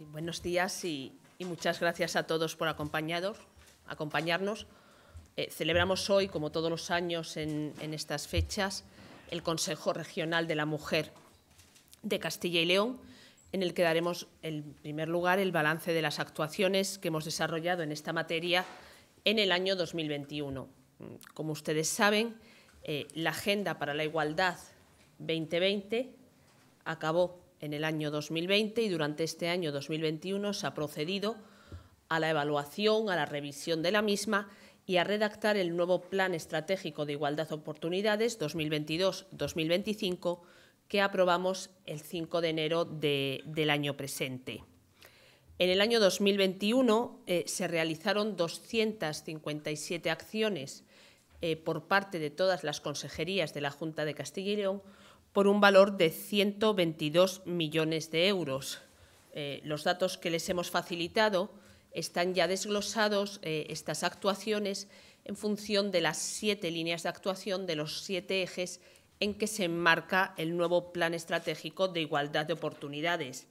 buenos días y, muchas gracias a todos por acompañarnos. Eh, celebramos hoy, como todos los años en, estas fechas, el Consejo Regional de la Mujer de Castilla y León, en el que daremos, en primer lugar, el balance de las actuaciones que hemos desarrollado en esta materia en el año 2021. Como ustedes saben, eh, la Agenda para la Igualdad 2020 acabó en el año 2020 y durante este año 2021 se ha procedido a la evaluación, a la revisión de la misma y a redactar el nuevo Plan Estratégico de Igualdad de Oportunidades 2022-2025 que aprobamos el 5 de enero del año presente. En el año 2021 eh, se realizaron 257 acciones eh, por parte de todas las consejerías de la Junta de Castilla y León por un valor de 122 millones de euros. Eh, los datos que les hemos facilitado están ya desglosados eh, estas actuaciones en función de las siete líneas de actuación de los siete ejes en que se enmarca el nuevo Plan Estratégico de Igualdad de Oportunidades.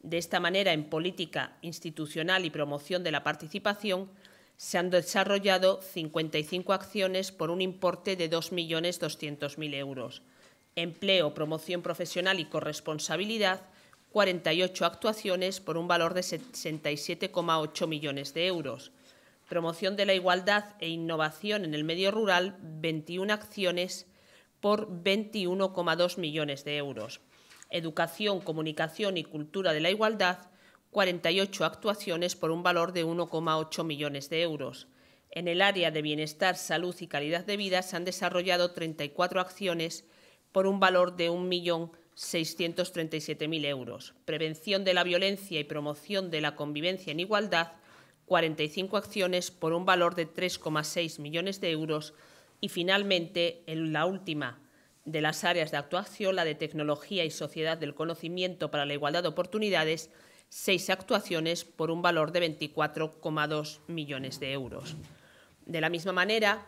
De esta manera, en política institucional y promoción de la participación, se han desarrollado 55 acciones por un importe de 2.200.000 euros empleo, promoción profesional y corresponsabilidad, 48 actuaciones por un valor de 67,8 millones de euros. Promoción de la igualdad e innovación en el medio rural, 21 acciones por 21,2 millones de euros. Educación, comunicación y cultura de la igualdad, 48 actuaciones por un valor de 1,8 millones de euros. En el área de bienestar, salud y calidad de vida se han desarrollado 34 acciones por un valor de 1.637.000 euros. Prevención de la violencia y promoción de la convivencia en igualdad, 45 acciones por un valor de 3,6 millones de euros. Y finalmente, en la última de las áreas de actuación, la de tecnología y sociedad del conocimiento para la igualdad de oportunidades, seis actuaciones por un valor de 24,2 millones de euros. De la misma manera,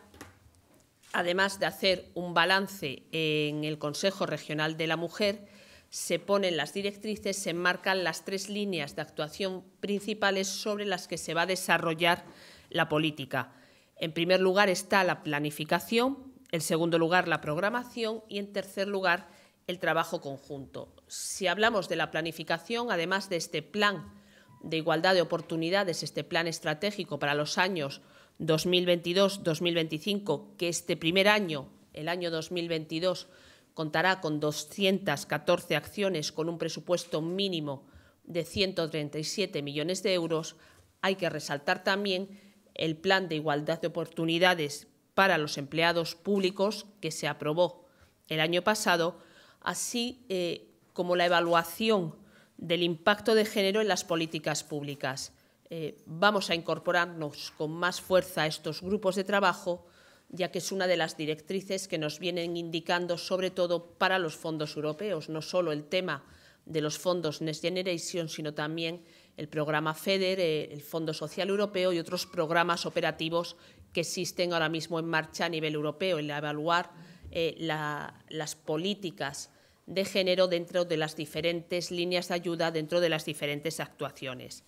además de hacer un balance en el Consejo Regional de la Mujer, se ponen las directrices, se enmarcan las tres líneas de actuación principales sobre las que se va a desarrollar la política. En primer lugar está la planificación, en segundo lugar la programación y en tercer lugar el trabajo conjunto. Si hablamos de la planificación, además de este plan de igualdad de oportunidades, este plan estratégico para los años 2022-2025, que este primer año, el año 2022, contará con 214 acciones con un presupuesto mínimo de 137 millones de euros, hay que resaltar también el Plan de Igualdad de Oportunidades para los Empleados Públicos que se aprobó el año pasado, así eh, como la evaluación del impacto de género en las políticas públicas. Eh, vamos a incorporarnos con más fuerza a estos grupos de trabajo, ya que es una de las directrices que nos vienen indicando, sobre todo para los fondos europeos, no solo el tema de los fondos Next Generation, sino también el programa FEDER, eh, el Fondo Social Europeo y otros programas operativos que existen ahora mismo en marcha a nivel europeo, el evaluar eh, las políticas de género dentro de las diferentes líneas de ayuda, dentro de las diferentes actuaciones.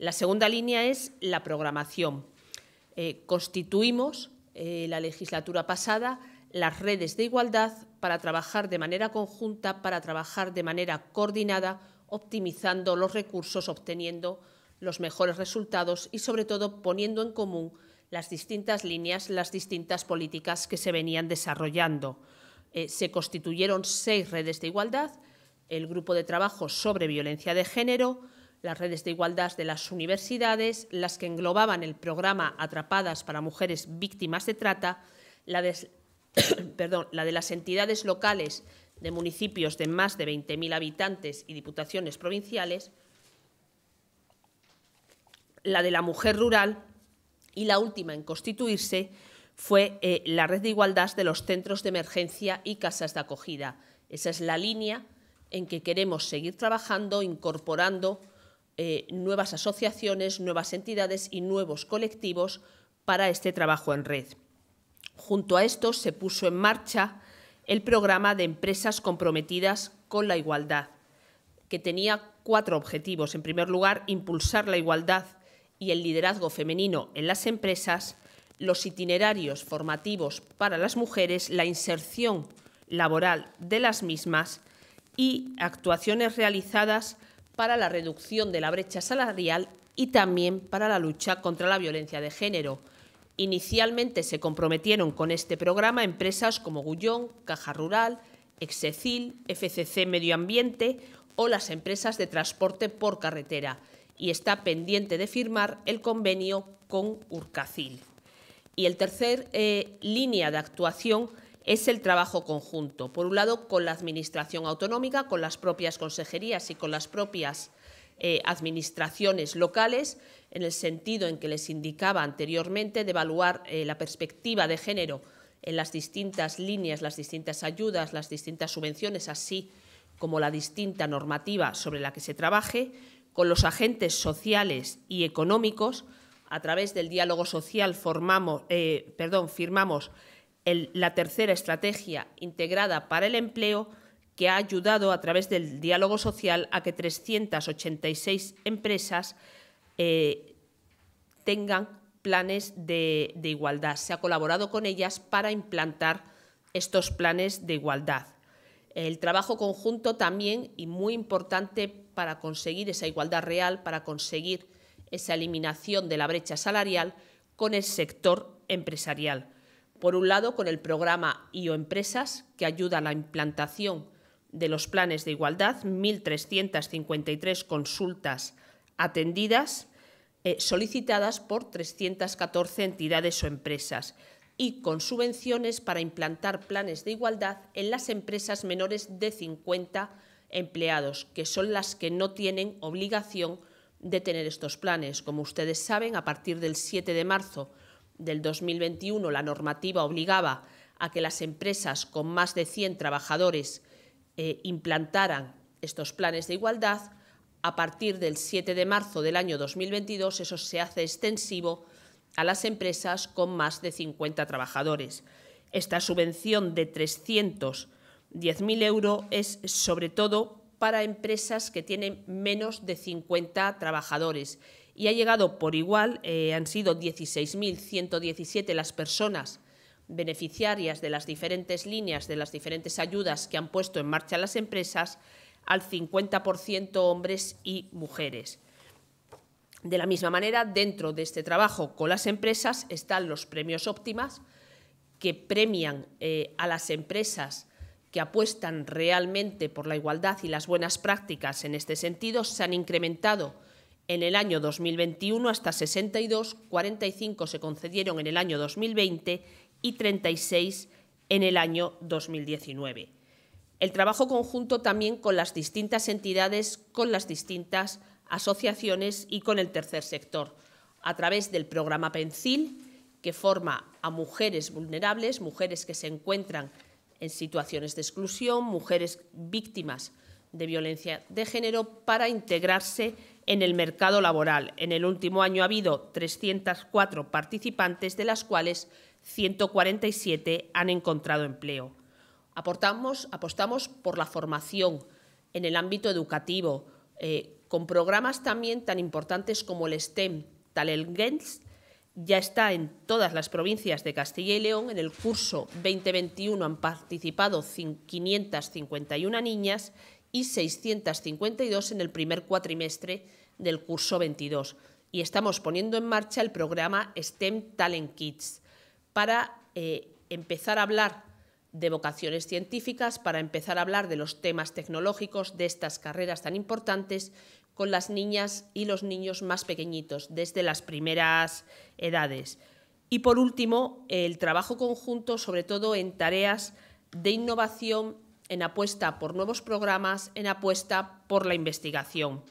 La segunda línea es la programación. Eh, constituimos eh, la legislatura pasada las redes de igualdad para trabajar de manera conjunta, para trabajar de manera coordinada, optimizando los recursos, obteniendo los mejores resultados y, sobre todo, poniendo en común las distintas líneas, las distintas políticas que se venían desarrollando. Eh, se constituyeron seis redes de igualdad, el grupo de trabajo sobre violencia de género, las redes de igualdad de las universidades, las que englobaban el programa Atrapadas para Mujeres Víctimas de Trata, la de, las entidades locales de municipios de más de 20.000 habitantes y diputaciones provinciales, la de la mujer rural y la última en constituirse fue eh, la red de igualdad de los centros de emergencia y casas de acogida. Esa es la línea en que queremos seguir trabajando, incorporando eh, nuevas asociaciones, nuevas entidades y nuevos colectivos para este trabajo en red. Junto a esto se puso en marcha el programa de empresas comprometidas con la igualdad, que tenía cuatro objetivos. En primer lugar, impulsar la igualdad y el liderazgo femenino en las empresas, los itinerarios formativos para las mujeres, la inserción laboral de las mismas y actuaciones realizadas para la reducción de la brecha salarial y también para la lucha contra la violencia de género. Inicialmente se comprometieron con este programa empresas como Gullón, Caja Rural, Execil, FCC Medio Ambiente o las empresas de transporte por carretera y está pendiente de firmar el convenio con Urcacil. Y el tercer eh, línea de actuación es el trabajo conjunto, por un lado con la Administración autonómica, con las propias consejerías y con las propias eh, administraciones locales, en el sentido en que les indicaba anteriormente de evaluar eh, la perspectiva de género en las distintas líneas, las distintas ayudas, las distintas subvenciones, así como la distinta normativa sobre la que se trabaje, con los agentes sociales y económicos. A través del diálogo social formamos, eh, perdón, firmamos la tercera estrategia integrada para el empleo que ha ayudado a través del diálogo social a que 386 empresas eh, tengan planes de igualdad. Se ha colaborado con ellas para implantar estos planes de igualdad. El trabajo conjunto también y muy importante para conseguir esa igualdad real, para conseguir esa eliminación de la brecha salarial con el sector empresarial. Por un lado, con el programa IO Empresas, que ayuda a la implantación de los planes de igualdad, 1.353 consultas atendidas, eh, solicitadas por 314 entidades o empresas, y con subvenciones para implantar planes de igualdad en las empresas menores de 50 empleados, que son las que no tienen obligación de tener estos planes. Como ustedes saben, a partir del 7 de marzo del 2021 la normativa obligaba a que las empresas con más de 100 trabajadores eh, implantaran estos planes de igualdad, a partir del 7 de marzo del año 2022 eso se hace extensivo a las empresas con más de 50 trabajadores. Esta subvención de 310.000 euros es sobre todo para empresas que tienen menos de 50 trabajadores y ha llegado por igual, eh, han sido 16.117 las personas beneficiarias de las diferentes líneas, de las diferentes ayudas que han puesto en marcha las empresas, al 50% hombres y mujeres. De la misma manera, dentro de este trabajo con las empresas están los premios óptimas, que premian eh, a las empresas que apuestan realmente por la igualdad y las buenas prácticas en este sentido. Se han incrementado en el año 2021 hasta 62, 45 se concedieron en el año 2020 y 36 en el año 2019. El trabajo conjunto también con las distintas entidades, con las distintas asociaciones y con el tercer sector, a través del programa PENCIL, que forma a mujeres vulnerables, mujeres que se encuentran en situaciones de exclusión, mujeres víctimas de violencia de género para integrarse en el mercado laboral. En el último año ha habido 304 participantes, de las cuales 147 han encontrado empleo. Aportamos, apostamos por la formación en el ámbito educativo, eh, con programas también tan importantes como el STEM, Talengens, ya está en todas las provincias de Castilla y León. En el curso 2021 han participado 551 niñas y 652 en el primer cuatrimestre del curso 22. Y estamos poniendo en marcha el programa STEM Talent Kids para eh, empezar a hablar de vocaciones científicas, para empezar a hablar de los temas tecnológicos de estas carreras tan importantes con las niñas y los niños más pequeñitos, desde las primeras edades. Y por último, el trabajo conjunto, sobre todo en tareas de innovación en apuesta por nuevos programas, en apuesta por la investigación.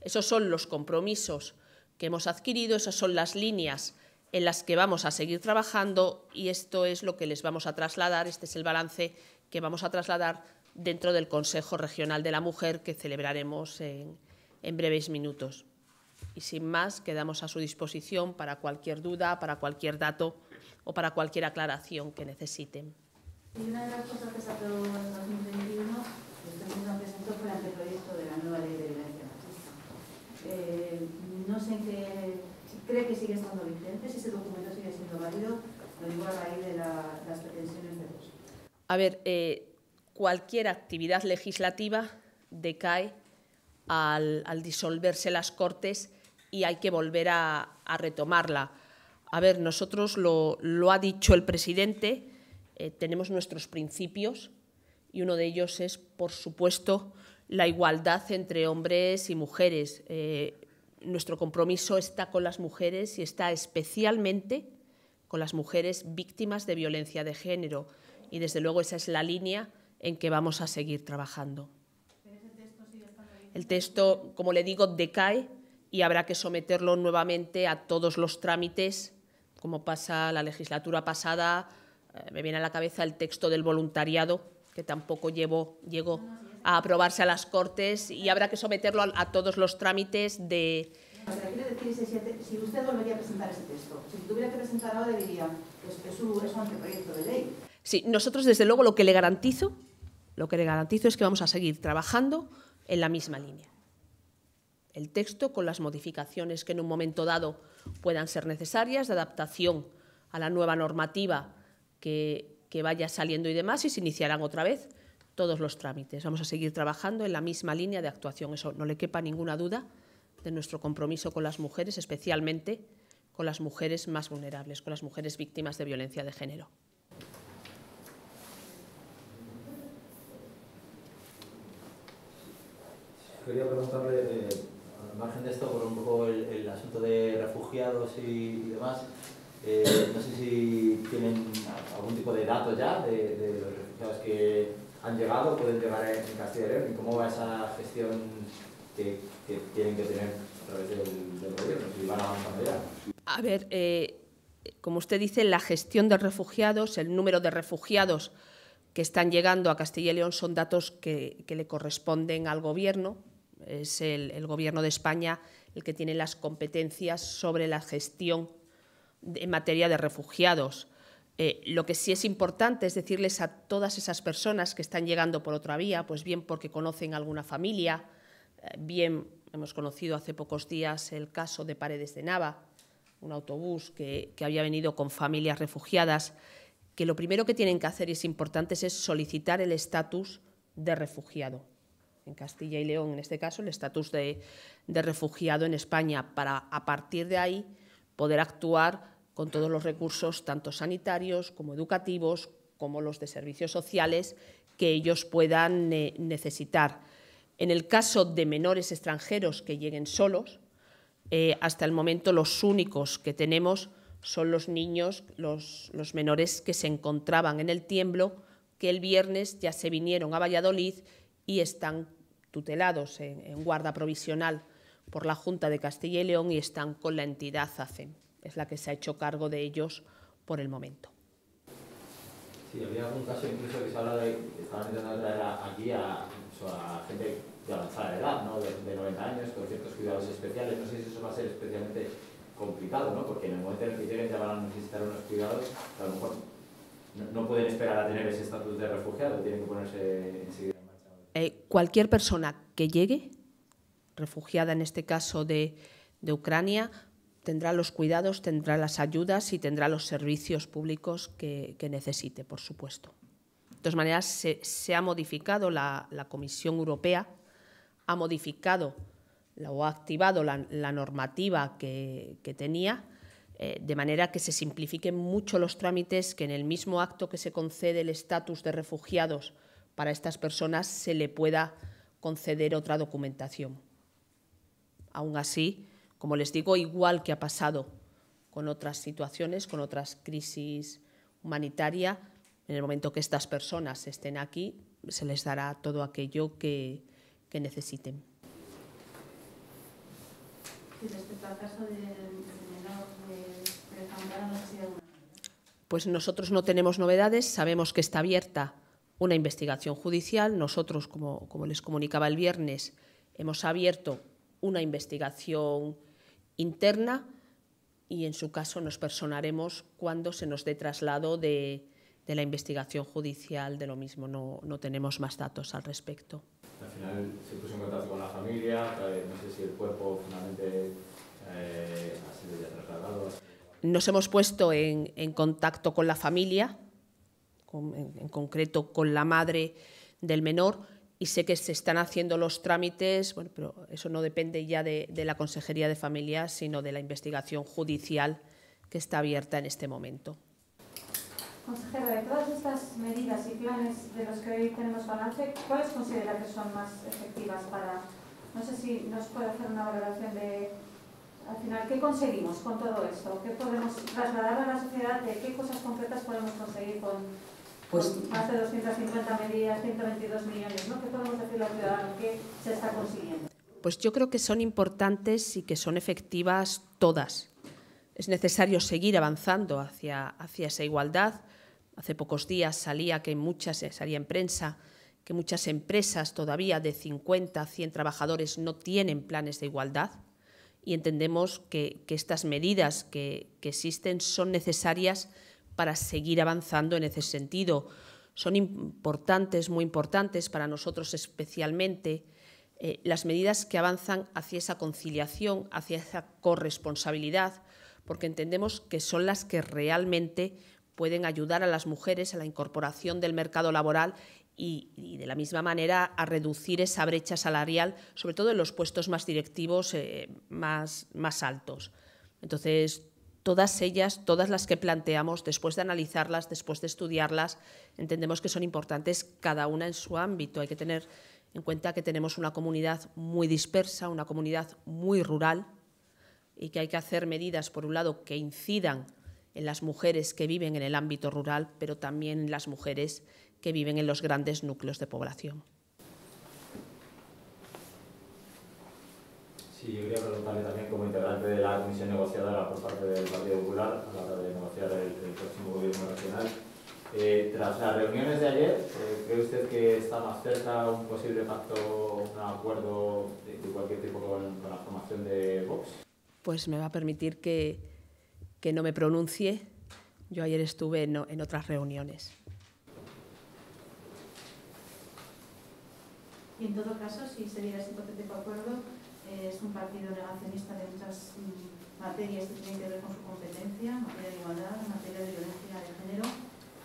Esos son los compromisos que hemos adquirido, esas son las líneas en las que vamos a seguir trabajando y esto es lo que les vamos a trasladar, este es el balance que vamos a trasladar dentro del Consejo Regional de la Mujer que celebraremos en, breves minutos. Y sin más, quedamos a su disposición para cualquier duda, para cualquier dato o para cualquier aclaración que necesiten. Y una de las cosas que se en 2021, que también nos presentó, fue el anteproyecto de la nueva ley de violencia machista. Eh, no sé qué... ¿Cree que sigue estando vigente? Si ese documento sigue siendo válido, lo digo a raíz de las pretensiones de los... A ver, eh, cualquier actividad legislativa decae al, al, disolverse las Cortes y hay que volver a, a retomarla. A ver, nosotros lo, lo, ha dicho el presidente, eh, tenemos nuestros principios y uno de ellos es, por supuesto, la igualdad entre hombres y mujeres. Eh, nuestro compromiso está con las mujeres y está especialmente con las mujeres víctimas de violencia de género. Y desde luego esa es la línea en que vamos a seguir trabajando. El texto, como le digo, decae y habrá que someterlo nuevamente a todos los trámites, como pasa la legislatura pasada, eh, me viene a la cabeza el texto del voluntariado, que tampoco llegó a aprobarse a las Cortes y habrá que someterlo a, todos los trámites de... si usted volvería a presentar ese texto, si tuviera que presentarlo, ahora, diría, es, es, un, anteproyecto de ley. Sí, nosotros desde luego lo que le garantizo, lo que le garantizo es que vamos a seguir trabajando en la misma línea. El texto con las modificaciones que en un momento dado puedan ser necesarias de adaptación a la nueva normativa que, vaya saliendo y demás y se iniciarán otra vez todos los trámites. Vamos a seguir trabajando en la misma línea de actuación, eso no le quepa ninguna duda de nuestro compromiso con las mujeres, especialmente con las mujeres más vulnerables, con las mujeres víctimas de violencia de género. Quería preguntarle, eh, al margen de esto, por un poco el, asunto de refugiados y, demás, eh, no sé si tienen algún tipo de dato ya de, los refugiados que han llegado, o pueden llegar en Castilla y León, y cómo va esa gestión que, tienen que tener a través del, gobierno, si van avanzando ya. A ver, eh, como usted dice, la gestión de refugiados, el número de refugiados que están llegando a Castilla y León son datos que, le corresponden al Gobierno. Es el, Gobierno de España el que tiene las competencias sobre la gestión en materia de refugiados. Eh, lo que sí es importante es decirles a todas esas personas que están llegando por otra vía, pues bien porque conocen alguna familia, eh, bien hemos conocido hace pocos días el caso de Paredes de Nava, un autobús que, había venido con familias refugiadas, que lo primero que tienen que hacer y es importante es solicitar el estatus de refugiado. En Castilla y León, en este caso, el estatus de refugiado en España, para a partir de ahí poder actuar con todos los recursos, tanto sanitarios como educativos, como los de servicios sociales, que ellos puedan eh, necesitar. En el caso de menores extranjeros que lleguen solos, eh, hasta el momento los únicos que tenemos son los niños, los, menores que se encontraban en el tiemblo, que el viernes ya se vinieron a Valladolid y están tutelados en, guarda provisional por la Junta de Castilla y León y están con la entidad ACEM es la que se ha hecho cargo de ellos por el momento. Sí, había algún caso incluso que se habla de que estaban intentando traer aquí a, gente de avanzada edad, ¿no? de, 90 años, con ciertos cuidados especiales. No sé si eso va a ser especialmente complicado, ¿no? porque en el momento en el que lleguen ya van a necesitar unos cuidados, a lo mejor no, pueden esperar a tener ese estatus de refugiado, tienen que ponerse enseguida en marcha. Eh, cualquier persona que llegue, refugiada en este caso de Ucrania, tendrá los cuidados, tendrá las ayudas y tendrá los servicios públicos que, necesite, por supuesto. De todas maneras, se, ha modificado la, Comisión Europea, ha modificado o ha activado la, normativa que, tenía, eh, de manera que se simplifiquen mucho los trámites, que en el mismo acto que se concede el estatus de refugiados para estas personas se le pueda conceder otra documentación. Aún así, como les digo, igual que ha pasado con otras situaciones, con otras crisis humanitaria, en el momento que estas personas estén aquí, se les dará todo aquello que, necesiten. pues nosotros no tenemos novedades, sabemos que está abierta una investigación judicial. Nosotros, como, como les comunicaba el viernes, hemos abierto una investigación interna y en su caso nos personaremos cuando se nos dé traslado de, la investigación judicial de lo mismo. No, tenemos más datos al respecto. Al final se puso en contacto con la familia, no sé si el cuerpo finalmente eh, ha sido ya trasladado. Nos hemos puesto en, contacto con la familia, en concreto con la madre del menor, y sé que se están haciendo los trámites, bueno, pero eso no depende ya de, la Consejería de Familia, sino de la investigación judicial que está abierta en este momento. Consejera, de todas estas medidas y planes de los que hoy tenemos balance, ¿cuáles considera que son más efectivas para...? No sé si nos puede hacer una valoración de, al final, ¿qué conseguimos con todo esto? ¿Qué podemos trasladar a la sociedad de qué cosas concretas podemos conseguir con pues, más 250 medidas, 122 millones, ¿no? ¿Qué podemos decir los se está consiguiendo? Pues yo creo que son importantes y que son efectivas todas. Es necesario seguir avanzando hacia, hacia esa igualdad. Hace pocos días salía que muchas, eh, salía en prensa, que muchas empresas todavía de 50 a 100 trabajadores no tienen planes de igualdad y entendemos que, estas medidas que, que existen son necesarias para seguir avanzando en ese sentido. Son importantes, muy importantes para nosotros especialmente, eh, las medidas que avanzan hacia esa conciliación, hacia esa corresponsabilidad, porque entendemos que son las que realmente pueden ayudar a las mujeres a la incorporación del mercado laboral y, de la misma manera a reducir esa brecha salarial, sobre todo en los puestos más directivos eh, más, más altos. Entonces, todas ellas, todas las que planteamos, después de analizarlas, después de estudiarlas, entendemos que son importantes cada una en su ámbito. Hay que tener en cuenta que tenemos una comunidad muy dispersa, una comunidad muy rural y que hay que hacer medidas, por un lado, que incidan en las mujeres que viven en el ámbito rural, pero también en las mujeres que viven en los grandes núcleos de población. Sí, yo quería preguntarle también como integrante de la comisión negociadora por parte del Partido Popular a la hora de negociar el, próximo gobierno nacional. Eh, tras las reuniones de ayer, eh, ¿cree usted que está más cerca un posible pacto, un acuerdo de, cualquier tipo con, la formación de Vox? Pues me va a permitir que, no me pronuncie. Yo ayer estuve en, otras reuniones. Y en todo caso, si se diera ese hipotético acuerdo, es un partido negacionista de muchas materias que tienen que ver con su competencia, en materia de igualdad, en materia de violencia de género.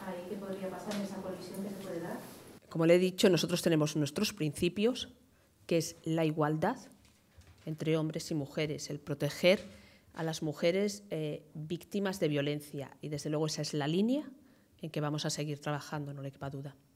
Ahí qué podría pasar en esa coalición que se puede dar. Como le he dicho, nosotros tenemos nuestros principios, que es la igualdad entre hombres y mujeres, el proteger a las mujeres eh, víctimas de violencia. Y desde luego esa es la línea en que vamos a seguir trabajando, no le quepa duda.